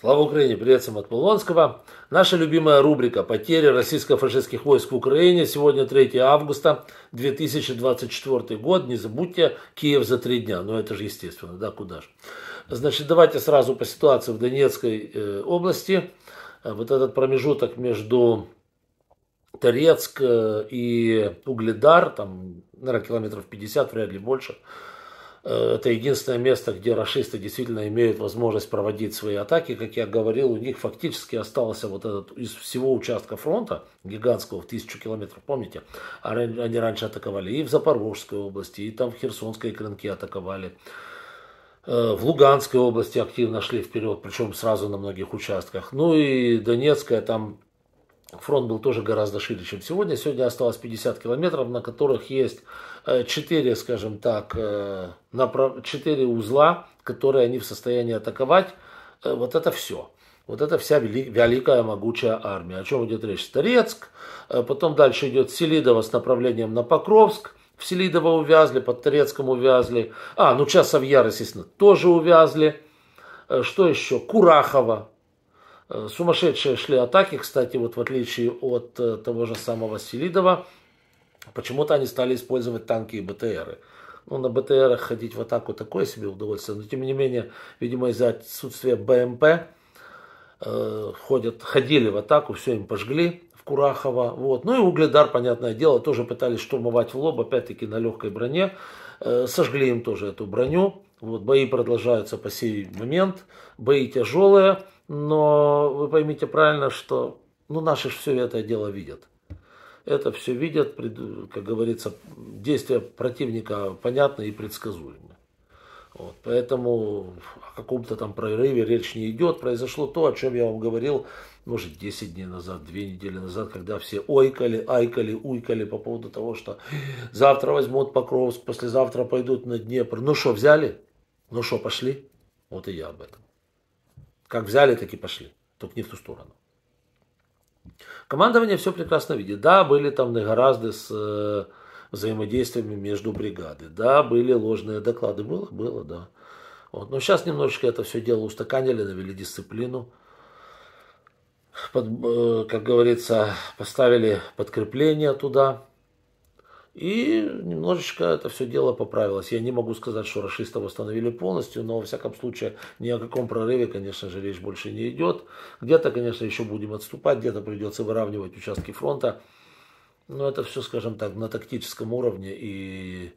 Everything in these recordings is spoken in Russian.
Слава Украине! Привет всем от Полонского. Наша любимая рубрика «Потери российско-фашистских войск в Украине». Сегодня 3 августа 2024 год. Не забудьте, Киев за три дня. Ну, это же естественно, да, куда же. Значит, давайте сразу по ситуации в Донецкой э, области. Вот этот промежуток между Торецк э, и Угледар, там, наверное, километров 50, вряд ли больше – Э, это единственное место, где расисты действительно имеют возможность проводить свои атаки. Как я говорил, у них фактически остался вот этот из всего участка фронта, гигантского, в тысячу километров, помните? А они раньше атаковали и в Запорожской области, и там в Херсонской крынке атаковали. Э, в Луганской области активно шли вперед, причем сразу на многих участках. Ну и Донецкая, там фронт был тоже гораздо шире, чем сегодня. Сегодня осталось 50 километров, на которых есть 4, э, скажем так, 4 э, узла, которые они в состоянии атаковать. Э, вот это все. Вот это вся великая могучая армия. О чем идет речь? Торецк. потом дальше идет Селидово с направлением на Покровск, в Селидово увязли, под Торецком увязли. А, ну Часовьяр, естественно, тоже увязли. Что еще? Курахово, Э, сумасшедшие шли атаки, кстати, вот в отличие от э, того же самого Селидова, почему-то они стали использовать танки и БТРы. Ну, на БТРах ходить в атаку такое себе удовольствие, но тем не менее, видимо, из-за отсутствия БМП э, ходят, ходили в атаку, все им пожгли в Курахово. Вот. Ну и Угледар, понятное дело, тоже пытались штурмовать в лоб, опять-таки на легкой броне. Э, сожгли им тоже эту броню. Вот, бои продолжаются по сей момент, бои тяжелые, но вы поймите правильно, что ну, наши же все это дело видят. Это все видят, как говорится, действия противника понятны и предсказуемы. Вот, поэтому о каком-то там прорыве речь не идет. Произошло то, о чем я вам говорил, может, 10 дней назад, 2 недели назад, когда все ойкали, айкали, уйкали по поводу того, что завтра возьмут Покровск, послезавтра пойдут на Днепр. Ну что, взяли? Ну что, пошли? Вот и я об этом. Как взяли, так и пошли. Только не в ту сторону. Командование все прекрасно видит. Да, были там негоразды с э, взаимодействиями между бригады. Да, были ложные доклады. Было, было, да. Вот. Но сейчас немножечко это все дело устаканили, навели дисциплину. Под, э, как говорится, поставили подкрепление туда. И немножечко это все дело поправилось. Я не могу сказать, что расистов восстановили полностью, но во всяком случае ни о каком прорыве, конечно же, речь больше не идет. Где-то, конечно, еще будем отступать, где-то придется выравнивать участки фронта. Но это все, скажем так, на тактическом уровне и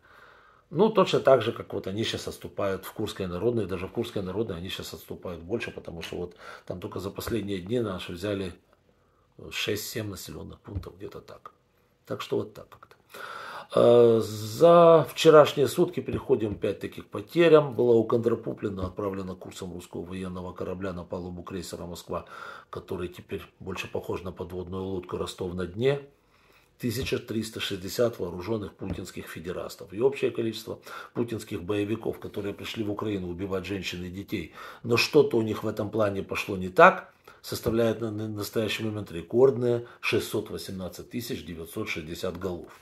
ну, точно так же, как вот они сейчас отступают в Курской народной, даже в Курской народной они сейчас отступают больше, потому что вот там только за последние дни наши взяли 6-7 населенных пунктов, где-то так. Так что вот так как-то. Э, за вчерашние сутки переходим опять-таки к потерям. Была у уконтропуплена, отправлена курсом русского военного корабля на палубу крейсера «Москва», который теперь больше похож на подводную лодку «Ростов на дне». 1360 вооруженных путинских федерастов. И общее количество путинских боевиков, которые пришли в Украину убивать женщин и детей. Но что-то у них в этом плане пошло не так, составляет на настоящий момент рекордные 618 960 голов.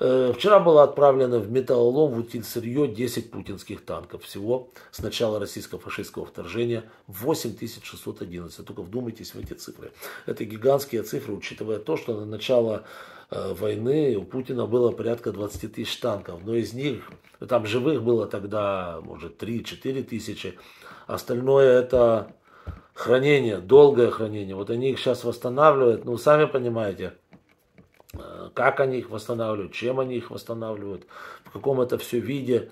Э, вчера было отправлено в металлолом в утиль сырье 10 путинских танков. Всего с начала российско-фашистского вторжения 8611. Только вдумайтесь в эти цифры. Это гигантские цифры, учитывая то, что на начало э, войны у Путина было порядка 20 тысяч танков. Но из них, там живых было тогда, может, 3-4 тысячи. Остальное это хранение, долгое хранение. Вот они их сейчас восстанавливают. Ну, сами понимаете, как они их восстанавливают, чем они их восстанавливают, в каком это все виде.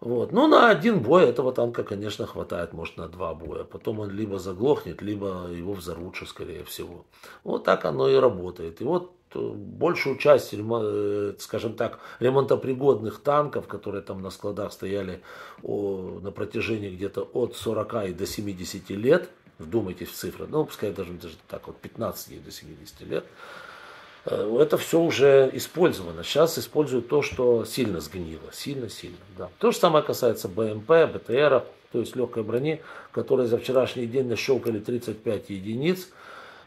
Вот. Ну, на один бой этого танка, конечно, хватает, может, на два боя. Потом он либо заглохнет, либо его взорвут, что скорее всего. Вот так оно и работает. И вот э, большую часть, э, скажем так, ремонтопригодных танков, которые там на складах стояли на протяжении где-то от 40 и до 70 лет, вдумайтесь в цифры, ну, пускай даже, даже так, вот 15 до 70 лет, Э, это все уже использовано. Сейчас используют то, что сильно сгнило. Сильно-сильно. Да. То же самое касается БМП, БТР, то есть легкой брони, которые за вчерашний день нащелкали 35 единиц.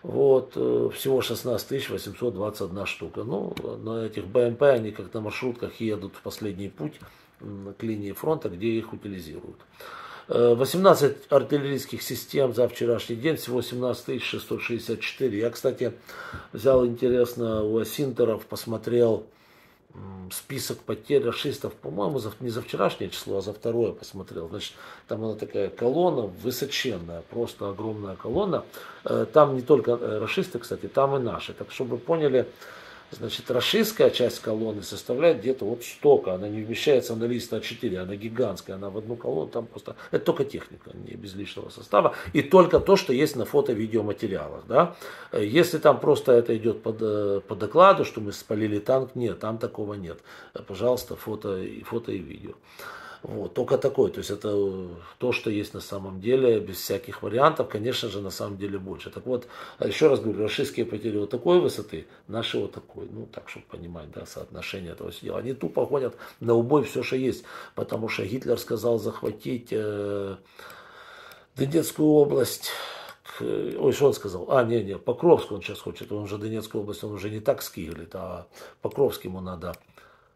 Вот, э, всего 16 821 штука. Ну, на этих БМП они как на маршрутках едут в последний путь к линии фронта, где их утилизируют. 18 э, артиллерийских систем за вчерашний день, всего 17 Я, кстати, взял интересно у Асинтеров, посмотрел список потерь расистов, по-моему, за, не за вчерашнее число, а за второе посмотрел. Значит, там она такая колонна высоченная, просто огромная колонна. Э, там не только э, расисты, кстати, там и наши. Так, чтобы вы поняли, Значит, расистская часть колонны составляет где-то вот столько. Она не вмещается на лист А4, она гигантская, она в одну колонну, там просто... Это только техника, не без лишнего состава. И только то, что есть на фото-видеоматериалах. Да? Если там просто это идет под, э, по докладу, что мы спалили танк, нет, там такого нет. Пожалуйста, фото, фото и видео. Вот, только такой, то есть это э, то, что есть на самом деле, без всяких вариантов, конечно же, на самом деле больше. Так вот, а еще раз говорю, российские потери вот такой высоты, наши вот такой, ну так, чтобы понимать, да, соотношение этого всего. Они тупо гонят на убой все, что есть, потому что Гитлер сказал захватить э, Донецкую область, ой, что он сказал? А, не, не, Покровск он сейчас хочет, он же Донецкую область, он уже не так скигли, а Покровск ему надо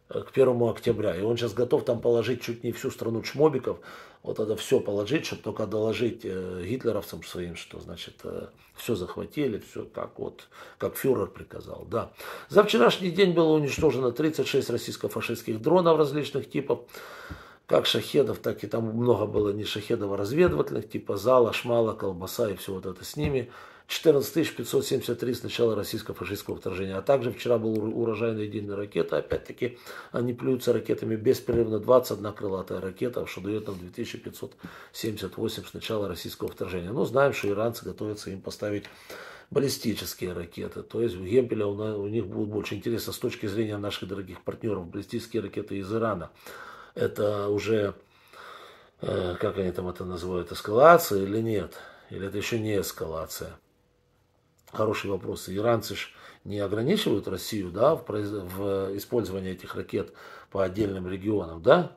Э, к 1 октября. И он сейчас готов там положить чуть не всю страну чмобиков, вот это все положить, чтобы только доложить э, гитлеровцам своим, что, значит, э, все захватили, все как вот, как фюрер приказал, да. За вчерашний день было уничтожено 36 российско-фашистских дронов различных типов, как шахедов, так и там много было не шахедов, а разведывательных, типа зала, шмала, колбаса и все вот это с ними – 14 573 с начала российско-фашистского вторжения. А также вчера был урожайный день на ракеты. Опять-таки они плюются ракетами беспрерывно. 21 крылатая ракета, что дает нам 2578 с начала российского вторжения. Но знаем, что иранцы готовятся им поставить баллистические ракеты. То есть у Гемпеля у, нас, у них будет больше интереса с точки зрения наших дорогих партнеров. Баллистические ракеты из Ирана. Это уже, э, как они там это называют, эскалация или нет? Или это еще не эскалация? Хороший вопрос. Иранцы же не ограничивают Россию да, в, произ... в использовании этих ракет по отдельным регионам, да?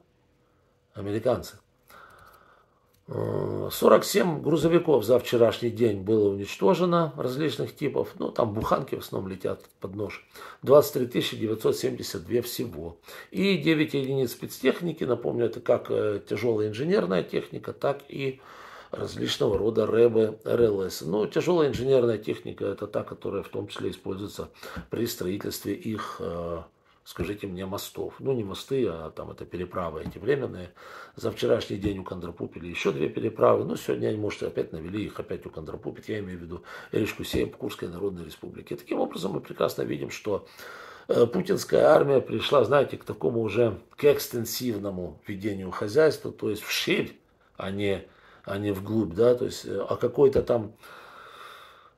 Американцы. 47 э, грузовиков за вчерашний день было уничтожено различных типов. Ну, там буханки в основном летят под нож. 23 972 всего. И 9 единиц спецтехники. Напомню, это как э, тяжелая инженерная техника, так и различного рода РЭБы, РЛС. Ну, тяжелая инженерная техника – это та, которая в том числе используется при строительстве их э, скажите мне, мостов. Ну, не мосты, а там это переправы эти временные. За вчерашний день у Кондрапупили еще две переправы. Но сегодня они, может, опять навели их опять у Кондрапупит. Я имею в виду Эришку Сейм Курской Народной Республики. И таким образом мы прекрасно видим, что э, путинская армия пришла, знаете, к такому уже, к экстенсивному ведению хозяйства, то есть вширь, а не а не вглубь, да, то есть о э, а какой-то там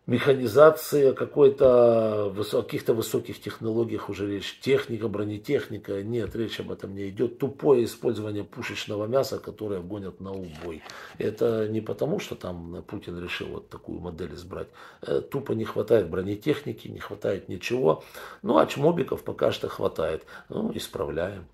механизации, о какой-то, каких-то высоких технологиях уже речь. Техника, бронетехника, нет, речь об этом не идет. Тупое использование пушечного мяса, которое гонят на убой. Это не потому, что там э, Путин решил вот такую модель избрать. Э, тупо не хватает бронетехники, не хватает ничего. Ну, а чмобиков пока что хватает. Ну, исправляем.